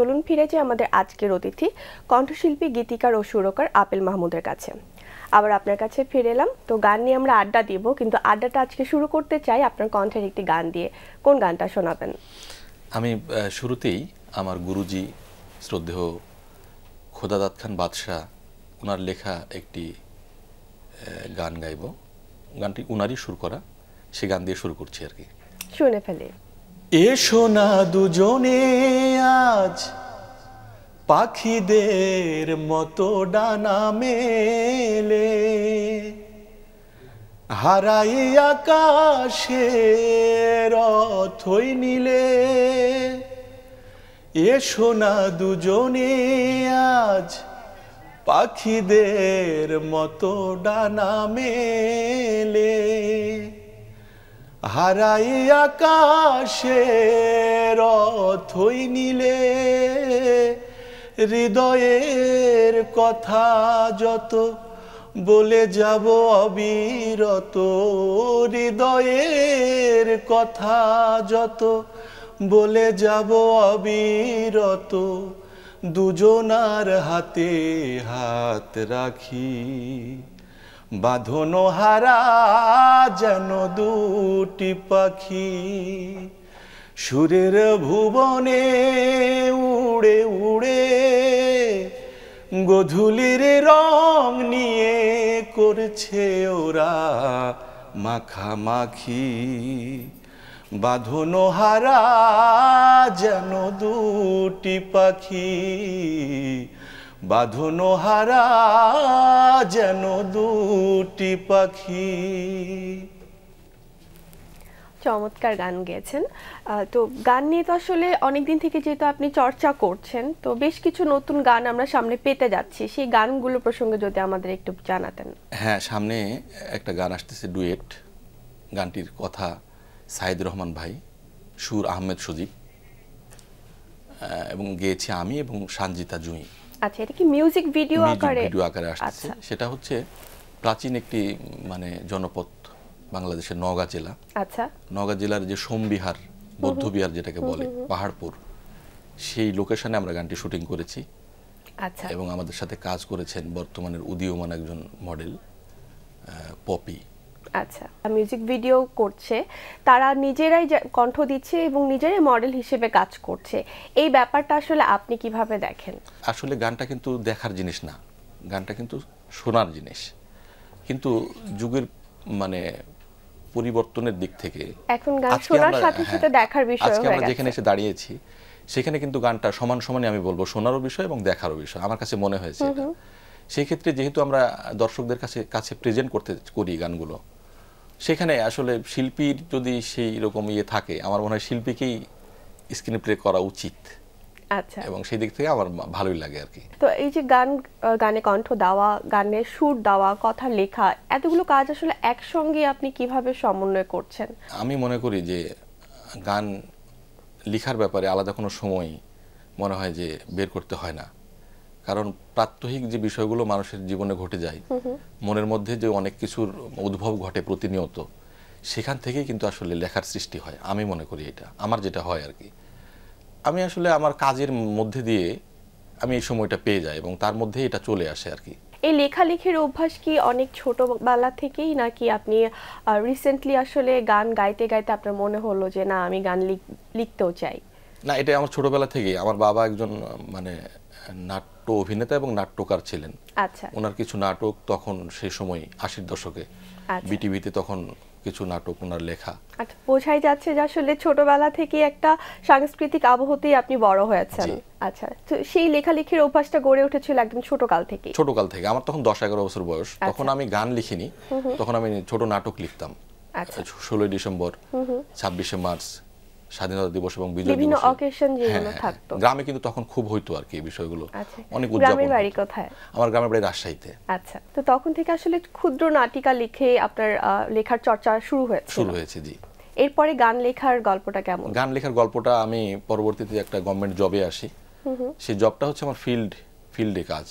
চলুন ফিরে যাই আমাদের আজকের অতিথি কণ্ঠশিল্পী গীতিকার ও সুরকার আপেল মাহমুদের কাছে আবার আপনার কাছে ফিরে এলাম তো গান নিয়ে আমরা আড্ডা দিব কিন্তু আড্ডাটা আজকে শুরু করতে চাই আপনার কণ্ঠের একটি গান দিয়ে কোন গানটা শোনাবেন আমি শুরুতেই আমার গুরুজি শ্রদ্ধেয় খোদাদাত খান বাদশাহ ওনার লেখা একটি গান গাইব গানটি ওনারই সুর করা সে গান দিয়ে শুরু করছি আর কি শুনে ফেলে এসো না দুজনে আজ পাখিদের মতো ডানা মেলে হারাই আকাশে থই নিলে এসো না দুজনে আজ পাখিদের মতো ডানা মেলে হারাই আকাশে রথই নিলে হৃদয়ের কথা যত বলে যাব অবিরত হৃদয়ের কথা যত বলে যাব অবিরত দুজনার হাতে হাত রাখি বাঁধন হারা যেন দুটি পাখি সুরের ভুবনে উড়ে উড়ে গধুলির রং নিয়ে করছে ওরা মাখামাখি বাঁধন হারা যেন দুটি পাখি হারা যেন দুটি পাখি চমৎকার গান গেয়েছেন তো গান নিয়ে তো আসলে অনেকদিন থেকে যেহেতু আপনি চর্চা করছেন তো বেশ কিছু নতুন গান আমরা সামনে পেতে যাচ্ছি সেই গানগুলো প্রসঙ্গে যদি আমাদের একটু জানাতেন হ্যাঁ সামনে একটা গান আসতেছে ডুয়েট গানটির কথা সাইদ রহমান ভাই সুর আহমেদ সজীব এবং গেয়েছি আমি এবং সানজিতা জুঁই আচ্ছা এটা কি মিউজিক ভিডিও আকারে ভিডিও আকারে আসছে আচ্ছা। সেটা হচ্ছে প্রাচীন একটি মানে জনপদ বাংলাদেশের নওগাঁ জেলা আচ্ছা নওগাঁ জেলার যে সোমবিহার বৌদ্ধবিহার যেটাকে বলে পাহাড়পুর সেই লোকেশনে আমরা গানটি শুটিং করেছি আচ্ছা এবং আমাদের সাথে কাজ করেছেন বর্তমানের উদীয়মান একজন মডেল পপি আচ্ছা মিউজিক ভিডিও করছে তারা নিজেরাই কণ্ঠ দিচ্ছে এবং নিজেরাই মডেল হিসেবে কাজ করছে এই ব্যাপারটা আসলে আপনি কিভাবে দেখেন আসলে গানটা কিন্তু দেখার জিনিস না গানটা কিন্তু শোনার জিনিস কিন্তু যুগের মানে পরিবর্তনের দিক থেকে এখন গান শোনার সাথে সাথে হ্যাঁ, দেখার বিষয় আজকে আমরা যেখানে এসে দাঁড়িয়েছি সেখানে কিন্তু গানটা সমান সমানই আমি বলবো শোনারও বিষয় এবং দেখারও বিষয় আমার কাছে মনে হয়েছে সেই ক্ষেত্রে যেহেতু আমরা দর্শকদের কাছে কাছে প্রেজেন্ট করতে করি গানগুলো সেখানে আসলে শিল্পীর যদি সেই রকম ইয়ে থাকে আমার মনে হয় শিল্পীকেই স্ক্রিন প্লে করা উচিত আচ্ছা এবং সেই দিক থেকে আমার ভালোই লাগে আর কি তো এই যে গান গানে কণ্ঠ দেওয়া গানে সুর দেওয়া কথা লেখা এতগুলো কাজ আসলে একসঙ্গে আপনি কিভাবে সমন্বয় করছেন আমি মনে করি যে গান লেখার ব্যাপারে আলাদা কোনো সময় মনে হয় যে বের করতে হয় না কারণ প্রাত্যহিক যে বিষয়গুলো মানুষের জীবনে ঘটে যায় মনের মধ্যে যে অনেক কিছুর উদ্ভব ঘটে প্রতিনিয়ত সেখান থেকেই কিন্তু আসলে লেখার সৃষ্টি হয় আমি মনে করি এটা আমার যেটা হয় আর কি আমি আসলে আমার কাজের মধ্যে দিয়ে আমি এই সময়টা পেয়ে যাই এবং তার মধ্যে এটা চলে আসে আর কি এই লেখালেখির অভ্যাস কি অনেক ছোটবেলা থেকেই নাকি আপনি রিসেন্টলি আসলে গান গাইতে গাইতে আপনার মনে হলো যে না আমি গান লিখতেও চাই না এটা আমার ছোটবেলা থেকেই আমার বাবা একজন মানে নাট্য অভিনেতা এবং নাট্যকার ছিলেন আচ্ছা ওনার কিছু নাটক তখন সেই সময় আশির দশকে আচ্ছা। বিটিভিতে তখন কিছু নাটক ওনার লেখা আচ্ছা বোঝাই যাচ্ছে যে আসলে ছোটবেলা থেকে একটা সাংস্কৃতিক আবহতেই আপনি বড় হয়েছেন আচ্ছা তো সেই লেখালেখির অভ্যাসটা গড়ে উঠেছিল একদম ছোট কাল থেকে ছোট কাল থেকে আমার তখন দশ এগারো বছর বয়স আচ্ছা। তখন আমি গান লিখিনি তখন আমি ছোট নাটক লিখতাম আচ্ছা। ষোলোই ডিসেম্বর ছাব্বিশে মার্চ স্বাধীনতা দিবস এবং বিজয় বিভিন্ন অকেশন যেগুলো হ্যাঁ, হ্যাঁ, হ্যাঁ। থাকতো গ্রামে কিন্তু তখন খুব হইতো আর কি এই বিষয়গুলো আচ্ছা, অনেক উদযাপন গ্রামের বাড়ি কোথায় আমার গ্রামের বাড়ি রাজশাহীতে আচ্ছা তো তখন থেকে আসলে ক্ষুদ্র নাটিকা লিখে আপনার লেখার চর্চা শুরু হয়েছে শুরু হয়েছে জি এরপরে গান লেখার গল্পটা কেমন গান লেখার গল্পটা আমি পরবর্তীতে একটা গভর্নমেন্ট জবে আসি সেই জবটা হচ্ছে আমার ফিল্ড ফিল্ডে কাজ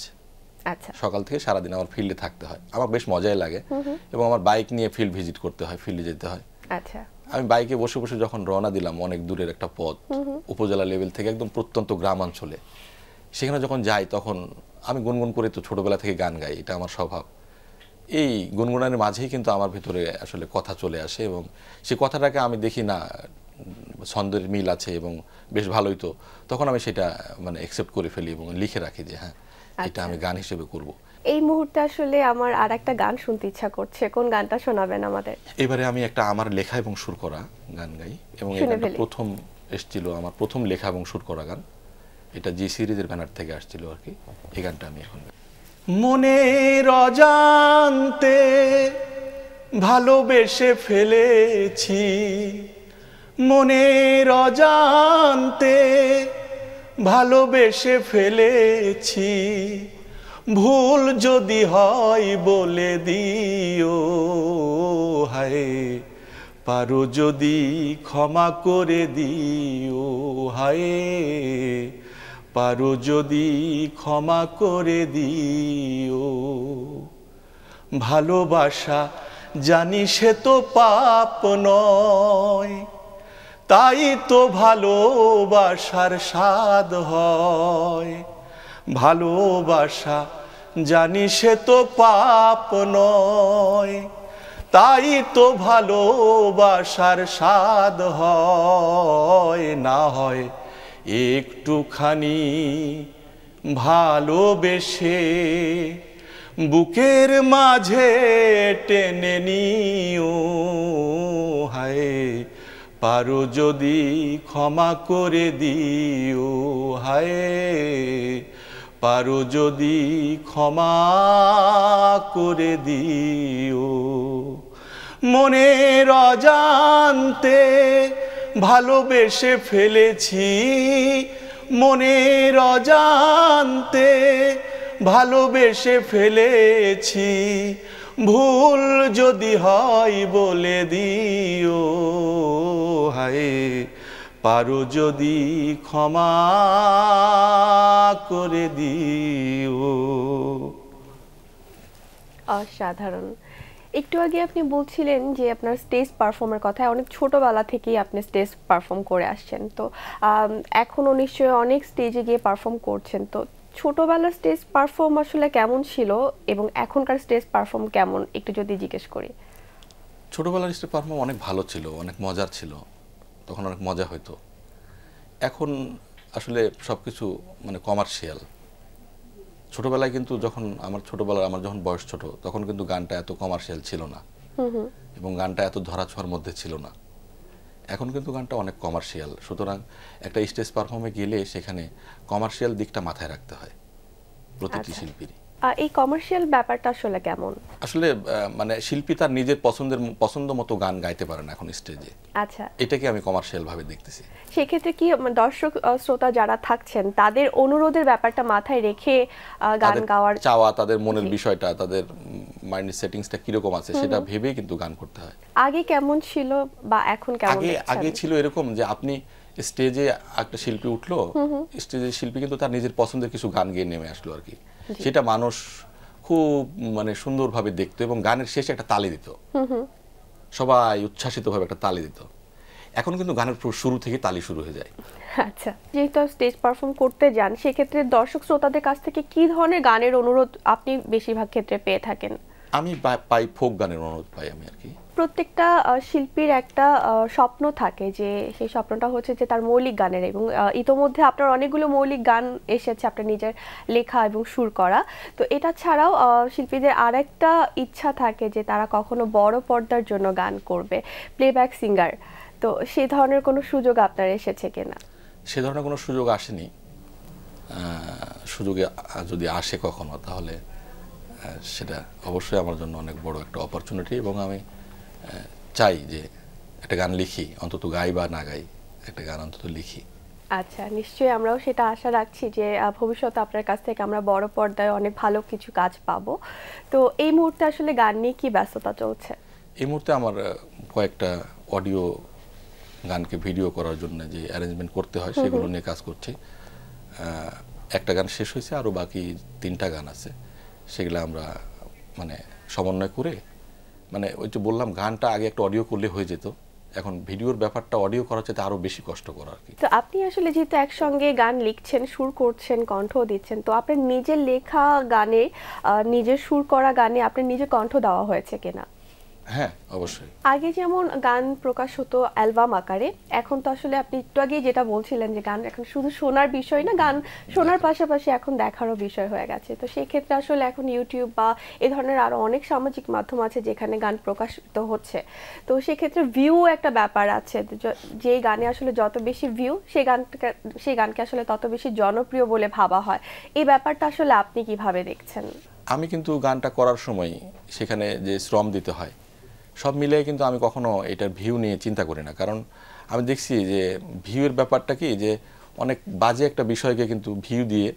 আচ্ছা। সকাল থেকে সারাদিন আমার ফিল্ডে থাকতে হয় আমার বেশ মজাই লাগে এবং আমার বাইক নিয়ে ফিল্ড ভিজিট করতে হয় ফিল্ডে যেতে হয় আচ্ছা আমি বাইকে বসে বসে যখন রওনা দিলাম অনেক দূরের একটা পথ উপজেলা লেভেল থেকে একদম প্রত্যন্ত গ্রামাঞ্চলে সেখানে যখন যাই তখন আমি গুনগুন করে তো ছোটবেলা থেকে গান গাই এটা আমার স্বভাব এই গুনগুনানের মাঝেই কিন্তু আমার ভেতরে আসলে কথা চলে আসে এবং সে কথাটাকে আমি দেখি না ছন্দের মিল আছে এবং বেশ ভালোই তো তখন আমি সেটা মানে অ্যাকসেপ্ট করে ফেলি এবং লিখে রাখি যে হ্যাঁ এটা আচ্ছা। আমি গান হিসেবে করবো এই মুহূর্তে আসলে আমার আর একটা গান শুনতে ইচ্ছা করছে কোন গানটা শোনাবেন আমাদের এবারে আমি একটা আমার লেখা এবং সুর করা গান গাই এবং এটা প্রথম এসেছিল আমার প্রথম লেখা এবং সুর করা গান এটা জি সিরিজের ব্যানার থেকে আসছিল আর কি এই গানটা আমি এখন মনে রজান্তে ভালোবেসে ফেলেছি মনে রজান্তে ভালোবেসে ফেলেছি ভুল যদি হয় বলে দিও হায় পারো যদি ক্ষমা করে দিও হায় পারো যদি ক্ষমা করে দিও ভালোবাসা জানি সে তো পাপ নয় তাই তো ভালোবাসার স্বাদ হয় ভালোবাসা জানি সে তো পাপ নয় তাই তো ভালোবাসার স্বাদ হয় না হয় একটুখানি ভালোবেসে বুকের মাঝে টেনে নিও হায় পারো যদি ক্ষমা করে দিও হায় পারো যদি ক্ষমা করে দিও মনে রজান্তে ভালোবেসে ফেলেছি মনে রজানতে ভালোবেসে ফেলেছি ভুল যদি হয় বলে দিও হায় পারো যদি ক্ষমা করে দিও অসাধারণ একটু আগে আপনি বলছিলেন যে আপনার স্টেজ পারফর্মের কথা অনেক ছোটবেলা থেকেই আপনি স্টেজ পারফর্ম করে আসছেন তো এখনও নিশ্চয়ই অনেক স্টেজে গিয়ে পারফর্ম করছেন তো ছোটবেলার স্টেজ পারফর্ম আসলে কেমন ছিল এবং এখনকার স্টেজ পারফর্ম কেমন একটু যদি জিজ্ঞেস করি ছোটবেলার স্টেজ পারফর্ম অনেক ভালো ছিল অনেক মজার ছিল তখন অনেক মজা হতো এখন আসলে সব কিছু মানে কমার্শিয়াল ছোটবেলায় কিন্তু যখন আমার ছোটবেলার আমার যখন বয়স ছোট তখন কিন্তু গানটা এত কমার্শিয়াল ছিল না এবং গানটা এত ধরাছোঁয়ার মধ্যে ছিল না এখন কিন্তু গানটা অনেক কমার্শিয়াল সুতরাং একটা স্টেজ পারফর্মে গেলে সেখানে কমার্শিয়াল দিকটা মাথায় রাখতে হয় প্রতিটি আচ্ছা। শিল্পীরই এই কমার্শিয়াল ব্যাপারটা আসলে কেমন আসলে মানে শিল্পী তার নিজের পছন্দের পছন্দ মতো গান গাইতে পারেন এখন স্টেজে আচ্ছা এটাকে আমি কমার্শিয়াল ভাবে দেখতেছি সেক্ষেত্রে কি দর্শক শ্রোতা যারা থাকছেন তাদের অনুরোধের ব্যাপারটা মাথায় রেখে গান গাওয়ার চাওয়া তাদের মনের বিষয়টা তাদের মাইন্ড সেটিংসটা কিরকম আছে সেটা ভেবেই কিন্তু গান করতে হয় আগে কেমন ছিল বা এখন কেমন আগে আগে ছিল এরকম যে আপনি স্টেজে একটা শিল্পী উঠলো স্টেজে শিল্পী কিন্তু তার নিজের পছন্দের কিছু গান গিয়ে নেমে আসলো আর কি সেটা মানুষ খুব মানে সুন্দরভাবে দেখতো এবং গানের শেষে একটা তালি দিত সবাই উচ্ছ্বাসিতভাবে একটা তালি দিত এখন কিন্তু গানের শুরু থেকে তালি শুরু হয়ে যায় আচ্ছা যেহেতু স্টেজ পারফর্ম করতে যান সেক্ষেত্রে দর্শক শ্রোতাদের কাছ থেকে কি ধরনের গানের অনুরোধ আপনি বেশিরভাগ ক্ষেত্রে পেয়ে থাকেন আমি পাই ফোক গানের অনুরোধ পাই আমি আর কি প্রত্যেকটা শিল্পীর একটা স্বপ্ন থাকে যে সেই স্বপ্নটা হচ্ছে যে তার মৌলিক গানের এবং ইতোমধ্যে আপনার অনেকগুলো মৌলিক গান এসেছে আপনার নিজের লেখা এবং সুর করা তো এটা ছাড়াও শিল্পীদের আর একটা ইচ্ছা থাকে যে তারা কখনো বড় পর্দার জন্য গান করবে প্লেব্যাক সিঙ্গার তো সে ধরনের কোনো সুযোগ আপনার এসেছে কিনা সে ধরনের কোনো সুযোগ আসেনি সুযোগে যদি আসে কখনো তাহলে সেটা অবশ্যই আমার জন্য অনেক বড় একটা অপরচুনিটি এবং আমি চাই যে একটা গান লিখি অন্তত গাই বা না গাই একটা গান অন্তত লিখি আচ্ছা নিশ্চয়ই আমরাও সেটা আশা রাখছি যে ভবিষ্যতে আপনার কাছ থেকে আমরা বড় পর্দায় অনেক ভালো কিছু কাজ পাব তো এই মুহূর্তে আসলে গান নিয়ে কি ব্যস্ততা চলছে এই মুহূর্তে আমার কয়েকটা অডিও গানকে ভিডিও করার জন্য যে অ্যারেঞ্জমেন্ট করতে হয় সেগুলো নিয়ে কাজ করছি একটা গান শেষ হয়েছে আরও বাকি তিনটা গান আছে সেগুলো আমরা মানে সমন্বয় করে মানে ওই যে বললাম গানটা আগে একটা অডিও করলে হয়ে যেত এখন ভিডিওর ব্যাপারটা অডিও করা হচ্ছে আরো বেশি করা আর কি তো আপনি আসলে যেহেতু একসঙ্গে গান লিখছেন সুর করছেন কণ্ঠ দিচ্ছেন তো আপনার নিজের লেখা গানে নিজের সুর করা গানে আপনার নিজে কণ্ঠ দেওয়া হয়েছে কিনা হ্যাঁ অবশ্যই আগে যেমন গান প্রকাশ হতো অ্যালবাম আকারে এখন তো আসলে আপনি একটু আগেই যেটা বলছিলেন যে গান এখন শুধু শোনার বিষয় না গান শোনার হ্যাঁ। পাশাপাশি এখন দেখারও বিষয় হয়ে গেছে তো সেই ক্ষেত্রে আসলে এখন ইউটিউব বা এ ধরনের আরো অনেক সামাজিক মাধ্যম আছে যেখানে গান প্রকাশিত হচ্ছে তো সেক্ষেত্রে ভিউ একটা ব্যাপার আছে যে গানে আসলে যত বেশি ভিউ সেই গানটাকে সেই গানকে আসলে তত বেশি জনপ্রিয় বলে ভাবা হয় এই ব্যাপারটা আসলে আপনি কিভাবে দেখছেন আমি কিন্তু গানটা করার সময় সেখানে যে শ্রম দিতে হয় সব মিলে কিন্তু আমি কখনো এটার ভিউ নিয়ে চিন্তা করি না কারণ আমি দেখছি যে ভিউয়ের ব্যাপারটা কি যে অনেক বাজে একটা বিষয়কে কিন্তু ভিউ দিয়ে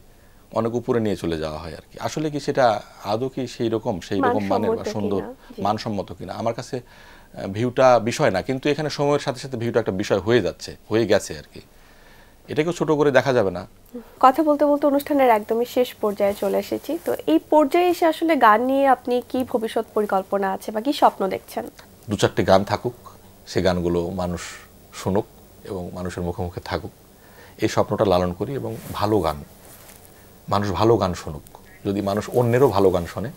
অনেক উপরে নিয়ে চলে যাওয়া হয় আর কি আসলে কি সেটা আদৌ কি সেই রকম সেই রকম মানের বা সুন্দর মানসম্মত কিনা আমার কাছে ভিউটা বিষয় না কিন্তু এখানে সময়ের সাথে সাথে ভিউটা একটা বিষয় হয়ে যাচ্ছে হয়ে গেছে আর কি এটাকে ছোট করে দেখা যাবে না কথা বলতে বলতে অনুষ্ঠানের একদমই শেষ পর্যায়ে চলে এসেছি তো এই পর্যায়ে এসে আসলে গান নিয়ে আপনি কি ভবিষ্যৎ পরিকল্পনা আছে বা কি স্বপ্ন দেখছেন দু চারটে গান থাকুক সে গানগুলো মানুষ শুনুক এবং মানুষের মুখে মুখে থাকুক এই স্বপ্নটা লালন করি এবং ভালো গান মানুষ ভালো গান শুনুক যদি মানুষ অন্যেরও ভালো গান শোনে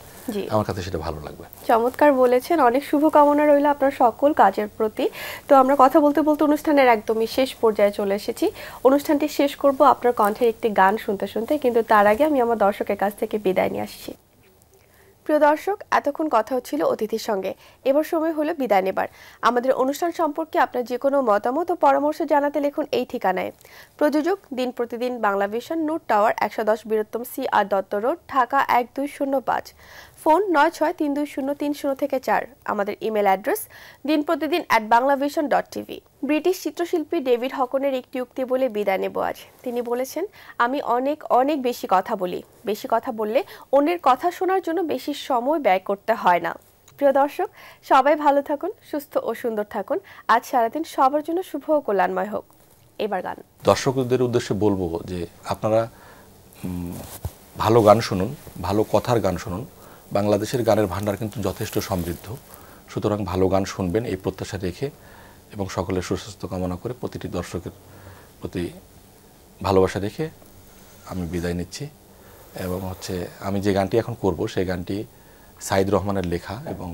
আমার কাছে সেটা ভালো লাগবে চমৎকার বলেছেন অনেক শুভকামনা রইল আপনার সকল কাজের প্রতি তো আমরা কথা বলতে বলতে অনুষ্ঠানের একদমই শেষ পর্যায়ে চলে এসেছি অনুষ্ঠানটি শেষ করব আপনার কণ্ঠের একটি গান শুনতে শুনতে কিন্তু তার আগে আমি আমার দর্শকের কাছ থেকে বিদায় নিয়ে আসছি প্রিয় দর্শক এতক্ষণ কথা হচ্ছিল অতিথির সঙ্গে এবার সময় হলো বিদায় নেবার আমাদের অনুষ্ঠান সম্পর্কে আপনার যে কোনো মতামত ও পরামর্শ জানাতে লিখুন এই ঠিকানায় প্রযোজক দিন প্রতিদিন বাংলা ভিশন নোট টাওয়ার একশো দশ বীরত্তম C R Datta road Dhaka এক দুই শূন্য পাঁচ ফোন নয় ছয় তিন দুই শূন্য তিন শূন্য থেকে চার আমাদের ইমেল অ্যাড্রেস দিন প্রতিদিন at Banglavision dot TV British চিত্রশিল্পী ডেভিড হকনের একটি উক্তি বলে বিদায় নেব আজ তিনি বলেছেন আমি অনেক অনেক বেশি কথা বলি বেশি কথা বললে অন্যের কথা শোনার জন্য বেশি সময় ব্যয় করতে হয় না প্রিয় দর্শক সবাই ভালো থাকুন সুস্থ ও সুন্দর থাকুন আজ সারাদিন সবার জন্য শুভ ও কল্যাণময় হোক এবার গান দর্শকদের উদ্দেশ্যে বলবো যে আপনারা ভালো গান শুনুন ভালো কথার গান শুনুন বাংলাদেশের গানের ভান্ডার কিন্তু যথেষ্ট সমৃদ্ধ সুতরাং ভালো গান শুনবেন এই প্রত্যাশা রেখে এবং সকলের সুস্বাস্থ্য কামনা করে প্রতিটি দর্শকের প্রতি ভালোবাসা রেখে আমি বিদায় নিচ্ছি এবং হচ্ছে আমি যে গানটি এখন করব সেই গানটি সাইদ রহমানের লেখা এবং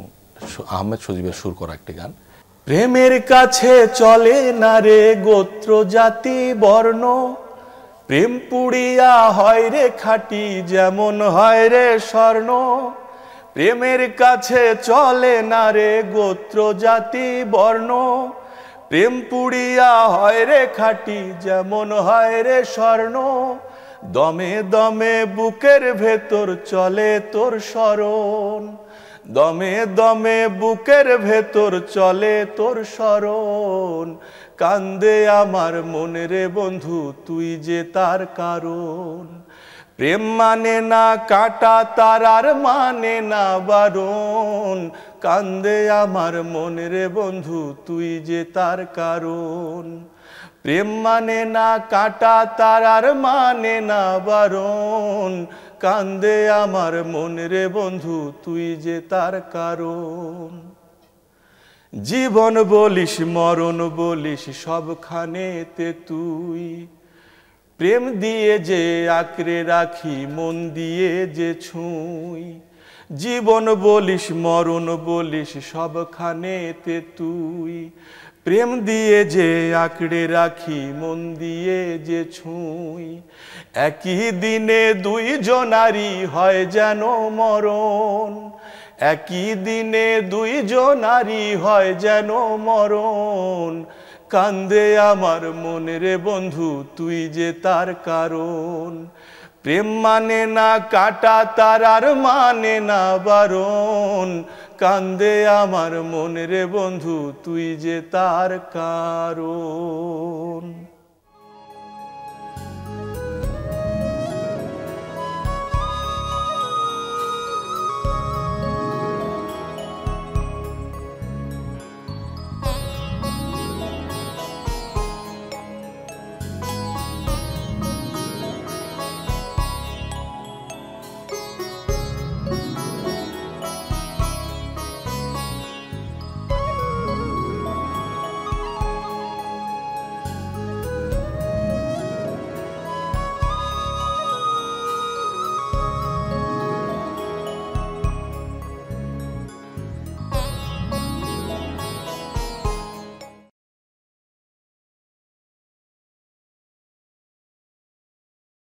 আহমেদ সজীবের সুর করা একটি গান প্রেমের কাছে চলে না রে গোত্র জাতি বর্ণ প্রেম পুড়িয়া হয় রে খাটি যেমন হয় রে স্বর্ণ প্রেমের কাছে চলে না রে গোত্র জাতি বর্ণ প্রেম পুড়িয়া হয় রে খাটি যেমন হয় রে স্বর্ণ দমে দমে বুকের ভেতর চলে তোর স্মরণ দমে দমে বুকের ভেতর চলে তোর স্মরণ কান্দে আমার মনে রে বন্ধু তুই যে তার কারণ প্রেম মানে না কাটা তারার মানে না বারণ কান্দে আমার মনে রে বন্ধু তুই যে তার কারণ প্রেম মানে না কাটা তারার মানে না বারণ কান্দে আমার মন রে বন্ধু তুই যে তার কারণ জীবন বলিস মরণ বলিস সবখানে তে তুই প্রেম দিয়ে যে আঁকড়ে রাখি মন দিয়ে যে ছুঁই জীবন বলিস মরণ বলিস সবখানে তে তুই প্রেম দিয়ে যে আঁকড়ে রাখি মন দিয়ে যে ছুঁই একই দিনে দুই জনারি হয় যেন মরণ একই দিনে দুই জনারি হয় যেন মরণ কান্দে আমার মনের বন্ধু তুই যে তার কারণ প্রেম মানে না কাটা তার আর মানে না বারণ কান্দে আমার মনের বন্ধু তুই যে তার কারণ